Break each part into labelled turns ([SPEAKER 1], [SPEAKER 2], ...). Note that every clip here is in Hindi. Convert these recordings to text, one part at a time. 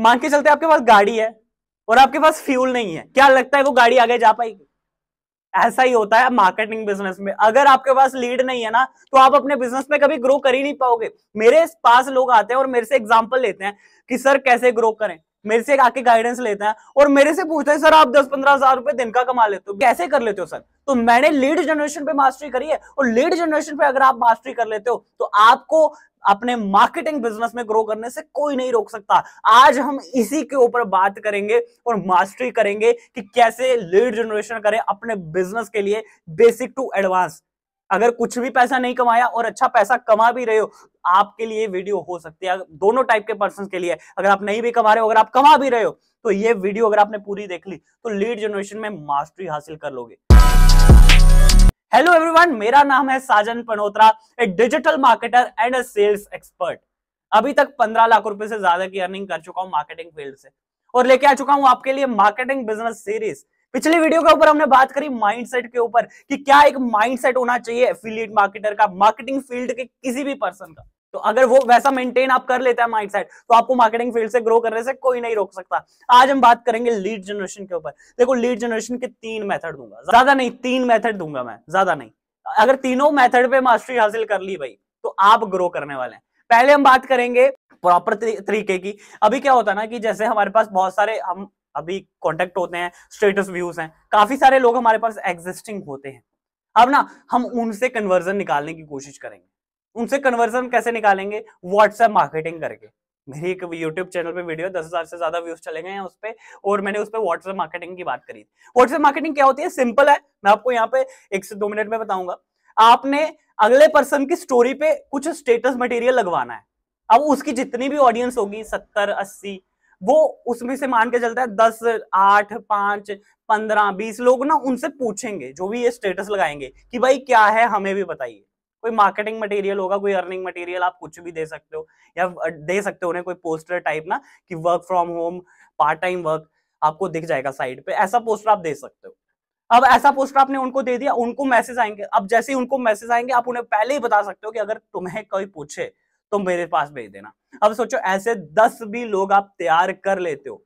[SPEAKER 1] मान के चलते आपके पास गाड़ी है और आपके पास फ्यूल नहीं है क्या लगता है वो गाड़ी आगे जा पाएगी ऐसा ही होता है मार्केटिंग बिजनेस में अगर आपके पास लीड नहीं है ना तो आप अपने बिजनेस में कभी ग्रो कर ही नहीं पाओगे मेरे पास लोग आते हैं और मेरे से एग्जाम्पल लेते हैं कि सर कैसे ग्रो करें मेरे से आके गाइडेंस लेते हैं और मेरे से पूछते हैं सर आप दस पंद्रह हजार रुपए दिन का कमा लेते हो कैसे कर लेते हो सर तो मैंने लीड जनरेशन पे मास्टरी करी है और लीड जनरेशन पे अगर आप मास्टरी कर लेते हो तो आपको अपने मार्केटिंग बिजनेस में ग्रो करने से कोई नहीं रोक सकता आज हम इसी के ऊपर बात करेंगे और मास्टरी करेंगे कि कैसे लीड जनरेशन करें अपने बिजनेस के लिए बेसिक टू एडवांस अगर कुछ भी पैसा नहीं कमाया और अच्छा पैसा कमा भी रहे हो आपके लिए वीडियो हो सकती है दोनों टाइप के पर्सन के लिए अगर आप नहीं भी कमा रहे हो अगर आप कमा भी रहे हो तो ये वीडियो अगर आपने पूरी देख ली तो लीड जनरेशन में मास्टरी हासिल कर लोगे हेलो एवरीवन मेरा नाम है साजन पनोत्रा एक digital marketer and sales expert अभी तक पंद्रह लाख रुपए से ज्यादा की अर्निंग कर चुका हूं मार्केटिंग फील्ड से और लेके आ चुका हूं आपके लिए मार्केटिंग बिजनेस सीरीज पिछली वीडियो के ऊपर हमने बात करी माइंडसेट के ऊपर कि क्या एक माइंडसेट होना चाहिए एफिलियट मार्केटर का मार्केटिंग फील्ड के किसी भी पर्सन का तो अगर वो वैसा मेंटेन आप कर लेता है सेट तो आपको मार्केटिंग फील्ड से ग्रो करने से कोई नहीं रोक सकता आज हम बात करेंगे लीड जनरेशन के ऊपर देखो लीड जनरेशन के तीन मेथड दूंगा ज्यादा नहीं तीन मेथड दूंगा मैं ज्यादा नहीं अगर तीनों मेथड पे मास्टरी हासिल कर ली भाई तो आप ग्रो करने वाले हैं पहले हम बात करेंगे प्रॉपर तरीके की अभी क्या होता है ना कि जैसे हमारे पास बहुत सारे हम अभी कॉन्टेक्ट होते हैं स्टेटस व्यूज हैं काफी सारे लोग हमारे पास एग्जिस्टिंग होते हैं अब ना हम उनसे कन्वर्जन निकालने की कोशिश करेंगे उनसे कन्वर्जन कैसे निकालेंगे व्हाट्सएप मार्केटिंग करके मेरी एक यूट्यूब चैनल पे वीडियो दस हजार से ज्यादा व्यूज चले गए हैं उस पर और मैंने उस पर व्हाट्सएप मार्केटिंग की बात करी व्हाट्सएप मार्केटिंग क्या होती है सिंपल है मैं आपको यहाँ पे एक से दो मिनट में बताऊंगा आपने अगले पर्सन की स्टोरी पे कुछ स्टेटस मटेरियल लगवाना है अब उसकी जितनी भी ऑडियंस होगी सत्तर अस्सी वो उसमें से मान के चलता है दस आठ पांच पंद्रह बीस लोग ना उनसे पूछेंगे जो भी ये स्टेटस लगाएंगे कि भाई क्या है हमें भी बताइए कोई मार्केटिंग मटेरियल होगा कोई अर्निंग मटेरियल आप कुछ भी दे सकते हो या दे सकते हो उन्हें कोई पोस्टर टाइप ना कि work from home part time work आपको दिख जाएगा साइड पे ऐसा पोस्टर आप दे सकते हो अब ऐसा पोस्टर आपने उनको दे दिया उनको मैसेज आएंगे अब जैसे ही उनको मैसेज आएंगे आप उन्हें पहले ही बता सकते हो कि अगर तुम्हें कोई पूछे तो मेरे पास भेज देना अब सोचो ऐसे दस भी लोग आप तैयार कर लेते हो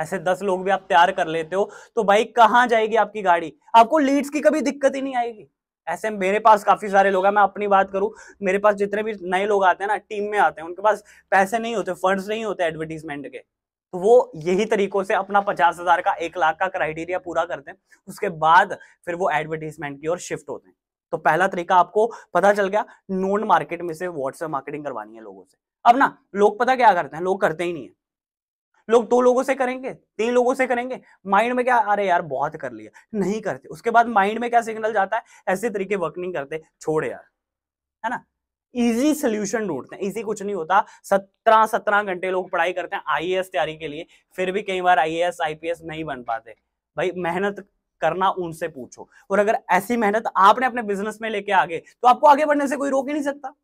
[SPEAKER 1] ऐसे दस लोग भी आप तैयार कर लेते हो तो भाई कहाँ जाएगी आपकी गाड़ी आपको लीड्स की कभी दिक्कत ही नहीं आएगी ऐसे मेरे पास काफी सारे लोग हैं मैं अपनी बात करूं मेरे पास जितने भी नए लोग आते हैं ना टीम में आते हैं उनके पास पैसे नहीं होते फंड्स नहीं होते एडवर्टीजमेंट के तो वो यही तरीकों से अपना पचास हजार का एक लाख का क्राइटेरिया पूरा करते हैं उसके बाद फिर वो एडवर्टीजमेंट की ओर शिफ्ट होते हैं तो पहला तरीका आपको पता चल गया नोन मार्केट में से व्हाट्सएप मार्केटिंग करवानी है लोगों से अब ना लोग पता क्या करते हैं लोग करते ही नहीं है लोग दो लोगों से करेंगे तीन लोगों से करेंगे माइंड में क्या अरे यार बहुत कर लिया नहीं करते उसके बाद माइंड में क्या सिग्नल जाता है ऐसे तरीके वर्क नहीं करते छोड़ यार है ना इजी सोल्यूशन ढूंढते हैं इजी कुछ नहीं होता सत्रह सत्रह घंटे लोग पढ़ाई करते हैं आई तैयारी के लिए फिर भी कई बार आई एस नहीं बन पाते भाई मेहनत करना उनसे पूछो और अगर ऐसी मेहनत आपने अपने बिजनेस में लेके आगे तो आपको आगे बढ़ने से कोई रोक ही नहीं सकता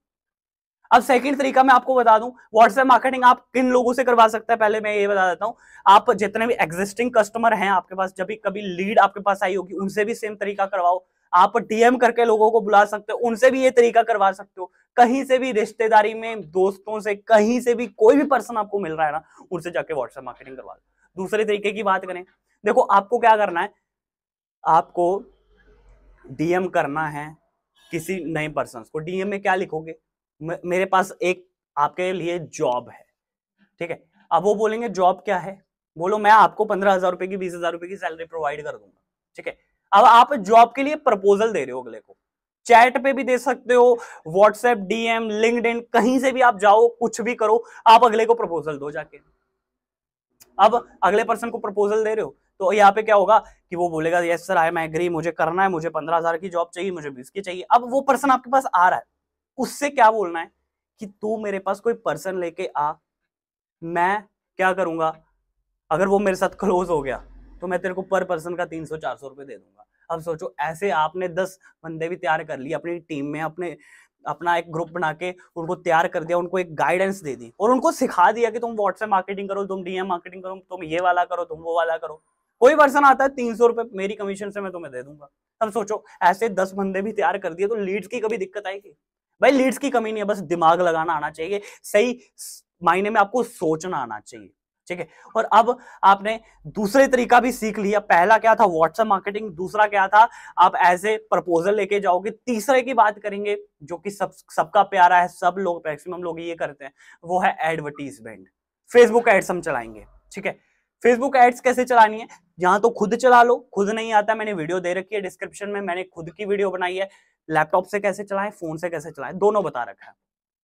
[SPEAKER 1] अब सेकंड तरीका मैं आपको बता दूं व्हाट्सएप मार्केटिंग आप किन लोगों से करवा सकते हैं पहले मैं ये बता देता हूं आप जितने भी एग्जिस्टिंग कस्टमर हैं आपके पास जब भी कभी लीड आपके पास आई होगी उनसे भी सेम तरीका करवाओ आप डीएम करके लोगों को बुला सकते हो उनसे भी ये तरीका करवा सकते हो कहीं से भी रिश्तेदारी में दोस्तों से कहीं से भी कोई भी पर्सन आपको मिल रहा है ना उनसे जाके व्हाट्सएप मार्केटिंग करवा दो दूसरे तरीके की बात करें देखो आपको क्या करना है आपको डीएम करना है किसी नए पर्सन को डीएम में क्या लिखोगे मेरे पास एक आपके लिए जॉब है ठीक है अब वो बोलेंगे जॉब क्या है बोलो मैं आपको पंद्रह हजार रुपए की बीस हजार रुपए की सैलरी प्रोवाइड कर दूंगा ठीक है अब आप जॉब के लिए प्रपोजल दे रहे हो अगले को चैट पे भी दे सकते हो व्हाट्सएप डीएम लिंक कहीं से भी आप जाओ कुछ भी करो आप अगले को प्रपोजल दो जाके अब अगले पर्सन को प्रपोजल दे रहे हो तो यहाँ पे क्या होगा कि वो बोलेगा यस सर आई मैं एग्री मुझे करना है मुझे पंद्रह हजार की जॉब चाहिए मुझे बीस की चाहिए अब वो पर्सन आपके पास आ रहा है उससे क्या बोलना है कि तू मेरे पास कोई पर्सन लेके आ मैं क्या करूंगा अगर वो मेरे साथ क्लोज हो गया तो मैं तेरे को पर पर्सन का तीन सौ चार सौ रुपये दे दूंगा अब सोचो ऐसे आपने दस बंदे भी तैयार कर लिए अपनी टीम में अपने अपना एक ग्रुप बना के उनको तैयार कर दिया उनको एक गाइडेंस दे दी और उनको सिखा दिया कि तुम व्हाट्सएप मार्केटिंग करो तुम डीएम मार्केटिंग करो तुम ये वाला करो तुम वो वाला करो कोई पर्सन आता है तीन सौ रुपये मेरी कमीशन से मैं तुम्हें दे दूंगा अब सोचो ऐसे दस बंदे भी तैयार कर दिए तो लीड्स की कभी दिक्कत आएगी भाई लीड्स की कमी नहीं है बस दिमाग लगाना आना चाहिए सही मायने में आपको सोचना आना चाहिए ठीक है और अब आपने दूसरे तरीका भी सीख लिया पहला क्या था व्हाट्सएप मार्केटिंग दूसरा क्या था आप एज ए प्रपोजल लेके जाओगे तीसरे की बात करेंगे जो कि सब सबका प्यारा है सब लोग मैक्सिमम लोग ये करते हैं वो है एडवर्टीजमेंट फेसबुक एड्स हम चलाएंगे ठीक है फेसबुक एड्स कैसे चलानी है यहाँ तो खुद चला लो खुद नहीं आता मैंने वीडियो दे रखी है डिस्क्रिप्शन में मैंने खुद की वीडियो बनाई है लैपटॉप से कैसे चलाएं फोन से कैसे चलाएं दोनों बता रखा है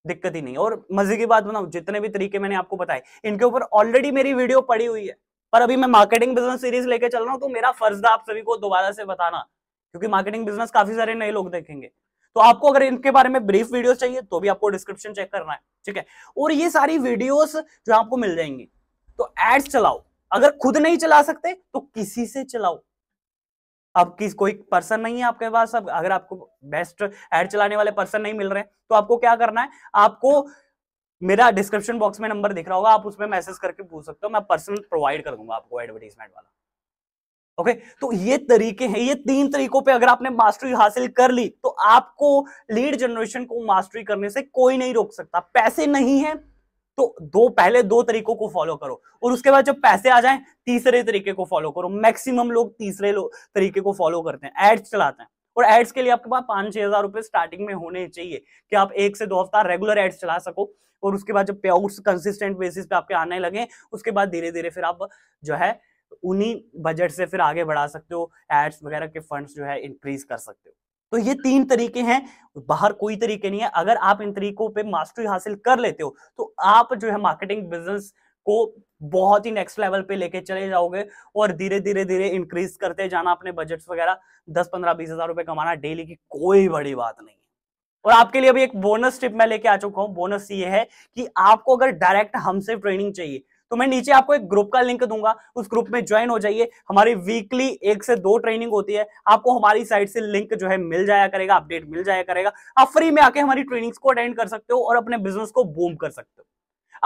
[SPEAKER 1] दिक्कत ही नहीं और मजे की बात बनाऊ जितने भी तरीके मैंने आपको बताए इनके ऊपर ऑलरेडी मेरी वीडियो पड़ी हुई है पर अभी मैं मार्केटिंग बिजनेस सीरीज लेके चल रहा हूँ तो मेरा फर्ज था आप सभी को दोबारा से बताना क्योंकि मार्केटिंग बिजनेस काफी सारे नए लोग देखेंगे तो आपको अगर इनके बारे में ब्रीफ वीडियो चाहिए तो भी आपको डिस्क्रिप्शन चेक करना है ठीक है और ये सारी वीडियोस जो आपको मिल जाएंगी तो एड्स चलाओ अगर खुद नहीं चला सकते तो किसी से चलाओ अब किस कोई पर्सन नहीं है आपके पास अब अगर आपको बेस्ट एड चलाने वाले पर्सन नहीं मिल रहे तो आपको क्या करना है आपको मेरा डिस्क्रिप्शन बॉक्स में नंबर दिख रहा होगा आप उसमें मैसेज करके पूछ सकते हो मैं पर्सन प्रोवाइड कर दूंगा आपको एडवर्टीजमेंट वाला ओके okay, तो ये तरीके हैं ये तीन तरीकों पे अगर आपने मास्टरी हासिल कर ली तो आपको लीड जनरेशन को मास्टरी करने से कोई नहीं रोक सकता पैसे नहीं है तो दो पहले दो तरीकों को फॉलो करो और उसके बाद जब पैसे आ जाए तीसरे तरीके को फॉलो करो मैक्सिमम लोग तीसरे लो, तरीके को फॉलो करते हैं एड्स चलाते हैं और एड्स के लिए आपके पास पाँच छह हजार रुपए स्टार्टिंग में होने चाहिए कि आप एक से दो हफ्ता रेगुलर एड्स चला सको और उसके बाद जब पे कंसिस्टेंट बेसिस पे आपके आने लगे उसके बाद धीरे धीरे फिर आप जो है उन्हीं बजट से फिर आगे बढ़ा सकते हो एड्स वगैरह के फंड्स जो है इंक्रीज कर सकते हो तो ये तीन तरीके हैं बाहर कोई तरीके नहीं है अगर आप इन तरीकों पे मास्टरी हासिल कर लेते हो तो आप जो है मार्केटिंग बिजनेस को बहुत ही नेक्स्ट लेवल पे लेके चले जाओगे और धीरे धीरे धीरे इंक्रीज करते जाना अपने बजट वगैरह दस पंद्रह बीस हजार रुपए कमाना डेली की कोई बड़ी बात नहीं और आपके लिए अभी एक बोनस टिप मैं लेके आ चुका हूँ बोनस ये है कि आपको अगर डायरेक्ट हमसे ट्रेनिंग चाहिए तो मैं नीचे आपको एक ग्रुप का लिंक दूंगा उस ग्रुप में ज्वाइन हो जाइए हमारी वीकली एक से दो ट्रेनिंग होती है आपको हमारी साइड से लिंक जो है मिल जाया करेगा अपडेट मिल जाया करेगा आप फ्री में आके हमारी ट्रेनिंग्स को अटेंड कर सकते हो और अपने बिजनेस को बूम कर सकते हो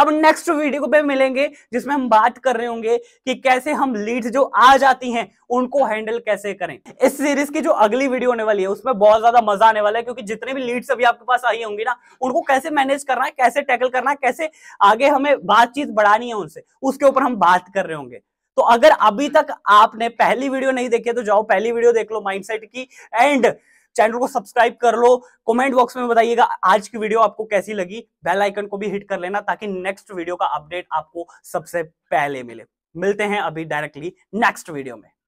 [SPEAKER 1] अब नेक्स्ट वीडियो पे मिलेंगे जिसमें हम बात कर रहे होंगे कि कैसे हम लीड जो आ जाती हैं उनको हैंडल कैसे करें इस सीरीज की जो अगली वीडियो होने वाली है उसमें बहुत ज्यादा मजा आने वाला है क्योंकि जितने भी लीड्स अभी आपके पास आई होंगी ना उनको कैसे मैनेज करना है कैसे टैकल करना है कैसे आगे हमें बातचीत बढ़ानी है उनसे उसके ऊपर हम बात कर रहे होंगे तो अगर अभी तक आपने पहली वीडियो नहीं देखी है तो जाओ पहली वीडियो देख लो माइंडसेट की एंड चैनल को सब्सक्राइब कर लो कमेंट बॉक्स में बताइएगा आज की वीडियो आपको कैसी लगी बेल आइकन को भी हिट कर लेना ताकि नेक्स्ट वीडियो का अपडेट आपको सबसे पहले मिले मिलते हैं अभी डायरेक्टली नेक्स्ट वीडियो में